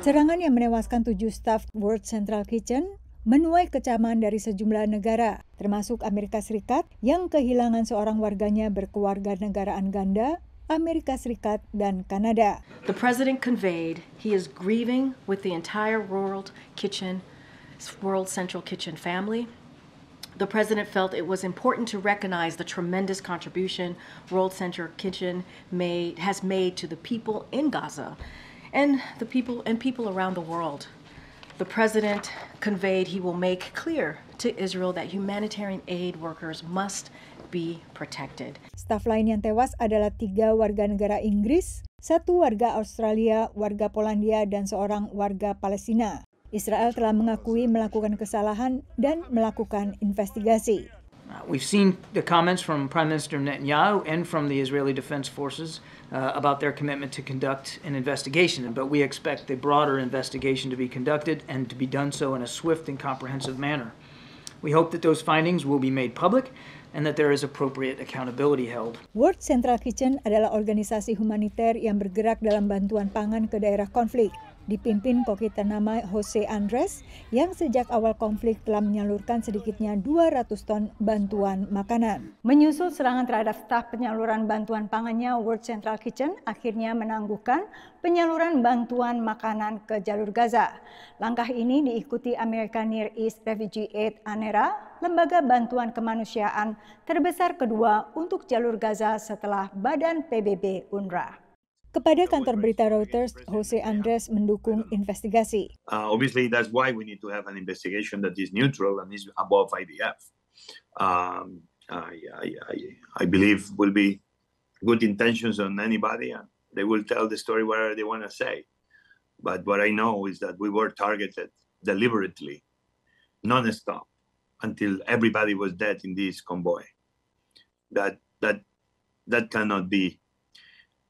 Serangan yang menewaskan tujuh staf World Central Kitchen menuai kecaman dari sejumlah negara, termasuk Amerika Serikat yang kehilangan seorang warganya berkeluarga negaraan ganda, Amerika Serikat dan Kanada. The president conveyed he is grieving with the entire World Kitchen, World Central Kitchen family the president felt it was important to recognize the tremendous contribution World Central Kitchen made, has made to the people in Gaza and the people and people around the world. The president conveyed he will make clear to Israel that humanitarian aid workers must be protected. Staf lain yang tewas adalah tiga warga negara Inggris, satu warga Australia, warga Polandia, dan seorang warga Palestina. Israel telah mengakui melakukan kesalahan dan melakukan investigasi. Uh, we've seen the comments from Prime Minister Netanyahu and from the Israeli Defense Forces uh, about their commitment to conduct an investigation, but we expect the broader investigation to be conducted and to be done so in a swift and comprehensive manner. We hope that those findings will be made public and that there is appropriate accountability held. World Central Kitchen adalah organisasi humaniter yang bergerak dalam bantuan pangan ke daerah konflik. dipimpin nama Jose Andres yang sejak awal konflik telah menyalurkan sedikitnya 200 ton bantuan makanan. Menyusul serangan terhadap staf penyaluran bantuan pangannya World Central Kitchen akhirnya menangguhkan penyaluran bantuan makanan ke jalur Gaza. Langkah ini diikuti Amerika Near East Refugee Aid ANERA, e lembaga bantuan kemanusiaan terbesar kedua untuk jalur Gaza setelah Badan PBB UNRWA. Kepada kantor berita Reuters, Jose Andres mendukung investigasi. Uh, obviously, that's why we need to have an investigation that is neutral and is above IDF. Um, I, I, I, I believe will be good intentions on anybody, and they will tell the story whatever they want to say. But what I know is that we were targeted deliberately, nonstop, until everybody was dead in this convoy. That that that cannot be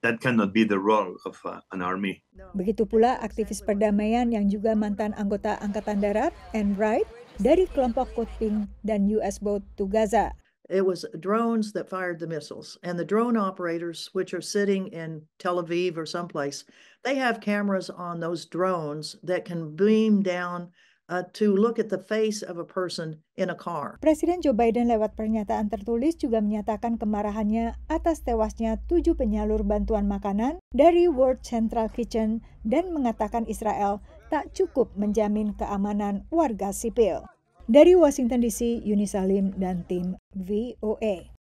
that cannot be the role of uh, an army. Begitu pula aktivis perdamaian yang juga mantan anggota Angkatan Darat, Anne Wright, dari kelompok Code dan US Boat to Gaza. It was drones that fired the missiles, and the drone operators, which are sitting in Tel Aviv or someplace, they have cameras on those drones that can beam down Presiden Joe Biden lewat pernyataan tertulis juga menyatakan kemarahannya atas tewasnya tujuh penyalur bantuan makanan dari World Central Kitchen dan mengatakan Israel tak cukup menjamin keamanan warga sipil. Dari Washington DC, Yuni Salim dan tim VOA.